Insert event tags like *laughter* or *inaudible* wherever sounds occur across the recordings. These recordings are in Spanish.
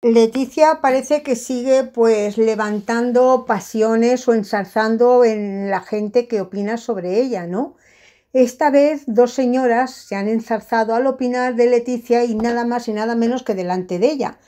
Leticia parece que sigue pues levantando pasiones o ensalzando en la gente que opina sobre ella, ¿no? Esta vez dos señoras se han enzarzado al opinar de Leticia y nada más y nada menos que delante de ella.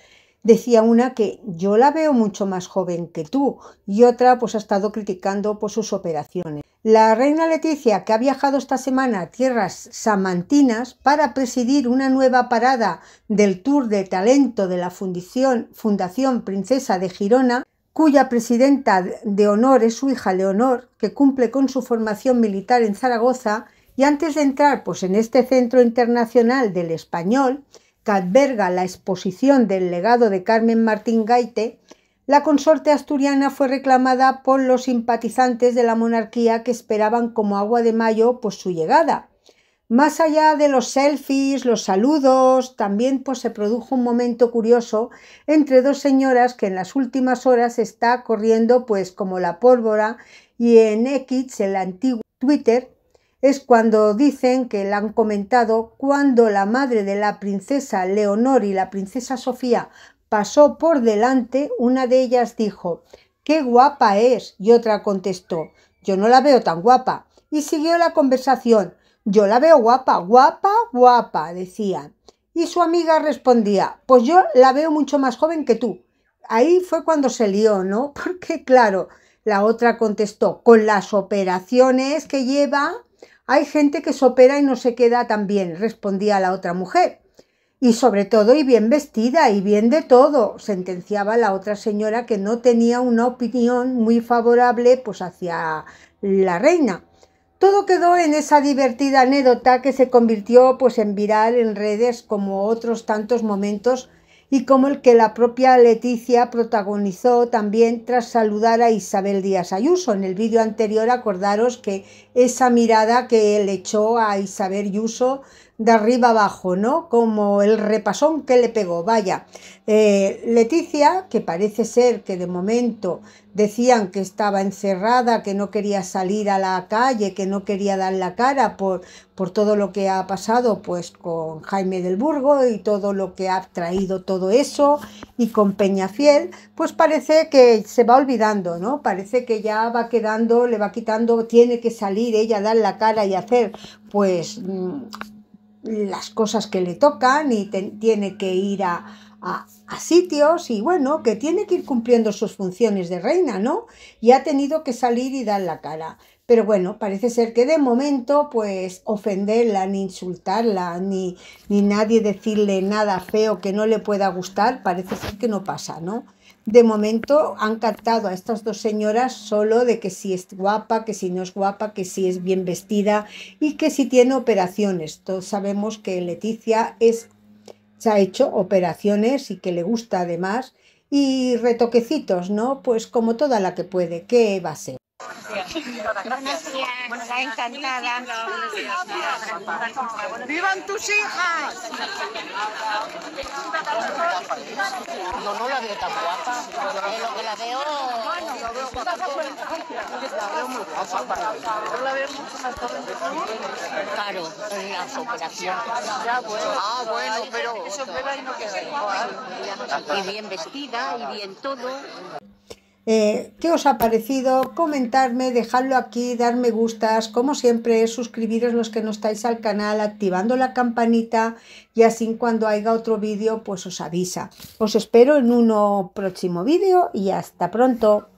Decía una que yo la veo mucho más joven que tú y otra pues ha estado criticando por pues, sus operaciones. La reina Leticia, que ha viajado esta semana a tierras samantinas para presidir una nueva parada del Tour de Talento de la Fundación Princesa de Girona, cuya presidenta de honor es su hija Leonor, que cumple con su formación militar en Zaragoza, y antes de entrar pues, en este Centro Internacional del Español, que alberga la exposición del legado de Carmen Martín Gaite, la consorte asturiana fue reclamada por los simpatizantes de la monarquía que esperaban como agua de mayo pues, su llegada. Más allá de los selfies, los saludos, también pues, se produjo un momento curioso entre dos señoras que en las últimas horas está corriendo pues como la pólvora y en X, el antiguo Twitter, es cuando dicen que la han comentado cuando la madre de la princesa Leonor y la princesa Sofía pasó por delante, una de ellas dijo, ¡Qué guapa es! y otra contestó, yo no la veo tan guapa. Y siguió la conversación, yo la veo guapa, guapa, guapa, decía. Y su amiga respondía, pues yo la veo mucho más joven que tú. Ahí fue cuando se lió, ¿no? *laughs* Porque claro, la otra contestó, con las operaciones que lleva, hay gente que se opera y no se queda tan bien, respondía la otra mujer. Y sobre todo, y bien vestida, y bien de todo, sentenciaba la otra señora que no tenía una opinión muy favorable pues hacia la reina. Todo quedó en esa divertida anécdota que se convirtió pues en viral en redes como otros tantos momentos y como el que la propia Leticia protagonizó también tras saludar a Isabel Díaz Ayuso. En el vídeo anterior acordaros que esa mirada que le echó a Isabel Ayuso de arriba abajo, ¿no? Como el repasón que le pegó. Vaya, eh, Leticia, que parece ser que de momento decían que estaba encerrada, que no quería salir a la calle, que no quería dar la cara por, por todo lo que ha pasado pues con Jaime del Burgo y todo lo que ha traído todo eso y con Peñafiel, pues parece que se va olvidando, ¿no? Parece que ya va quedando, le va quitando, tiene que salir ella, dar la cara y hacer pues... Mm, las cosas que le tocan y tiene que ir a, a, sitios y bueno, que tiene que ir cumpliendo sus funciones de reina, ¿no? Y ha tenido que salir y dar la cara. Pero bueno, parece ser que de momento, pues ofenderla, ni insultarla, ni, ni nadie decirle nada feo que no le pueda gustar, parece ser que no pasa, ¿no? de momento han captado a estas dos señoras solo de que si es guapa, que si no es guapa, que si es bien vestida y que si tiene operaciones. Todos sabemos que Leticia es, se ha hecho operaciones y que le gusta además y retoquecitos, ¿no? Pues como toda la que puede, ¿qué va a ser? ¡Buenas días. Buenos días. Encantada. ¡Vivan tus hijas! No, no la veo tan guapa. Yo lo que la veo... la veo guapa. La veo muy guapa. Claro, en las operaciones. Ya, Ah, bueno, pero... Y bien vestida y bien todo. Eh, ¿Qué os ha parecido? Comentarme, dejarlo aquí, darme gustas, como siempre, suscribiros los que no estáis al canal, activando la campanita y así cuando haya otro vídeo pues os avisa. Os espero en un próximo vídeo y hasta pronto.